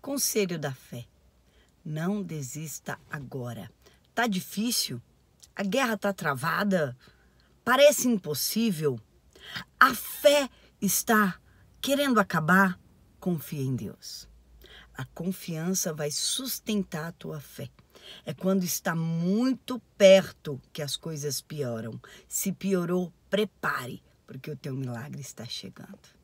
Conselho da fé: não desista agora. Tá difícil? A guerra tá travada? Parece impossível? A fé está querendo acabar? Confie em Deus. A confiança vai sustentar a tua fé. É quando está muito perto que as coisas pioram. Se piorou, prepare, porque o teu milagre está chegando.